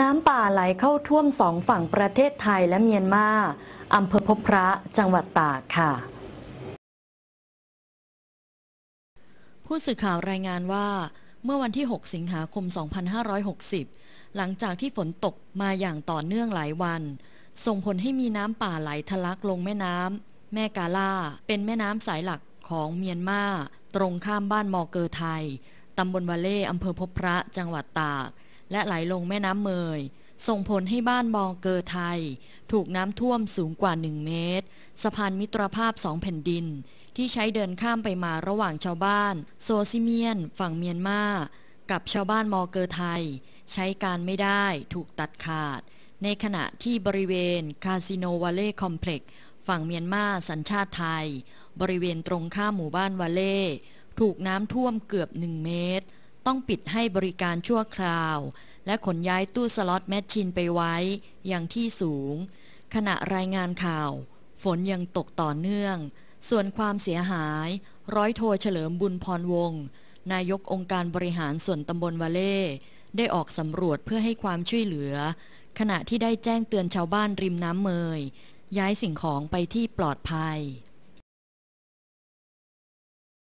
น้ำป่าไหลเข้าท่วมสองฝั่งประเทศไทยและเมียนมาอำเภอพบพระ จังหวัดตากค่ะ ผู้สื่อข่าวรายงานว่า เมื่อวันที่ 6 สิงหาคม 2560 หลังจากที่ฝนตกมาอย่างต่อเนื่องหลายวัน ส่งผลให้มีน้ำป่าไหลทะลักลงแม่น้ำแม่กาล่า เป็นแม่น้ำสายหลักของเมียนมา ตรงข้ามบ้านมอเกอร์ไทย ตำบลวาเล่อำเภอพบพระ จังหวัดตากและไหลลงแม่น้ำเมยส่งผลให้บ้านบองเกอไทย ถูกน้ำท่วมสูงกว่า 1 เมตร สะพานมิตรภาพสองแผ่นดิน ที่ใช้เดินข้ามไปมาระหว่างชาวบ้าน โซซิเมียนฝั่งเมียนมา กับชาวบ้านมอเกอไทย ใช้การไม่ได้ถูกตัดขาด ในขณะที่บริเวณคาสิโนวาเล่คอมเพล็กซ์ฝั่งเมียนมาสัญชาติไทย บริเวณตรงข้ามหมู่บ้านวาเล่ถูกน้ำท่วมเกือบหนึ่งเมตรต้องปิดให้บริการชั่วคราว และขนย้ายตู้สล็อตแมชชีนไปไว้อย่างที่สูง ขณะรายงานข่าว ฝนยังตกต่อเนื่อง ส่วนความเสียหาย ร้อยโทเฉลิมบุญพรวง นายกองค์การบริหารส่วนตำบลวาเล่ ได้ออกสำรวจเพื่อให้ความช่วยเหลือ ขณะที่ได้แจ้งเตือนชาวบ้านริมน้ำเมย ย้ายสิ่งของไปที่ปลอดภัย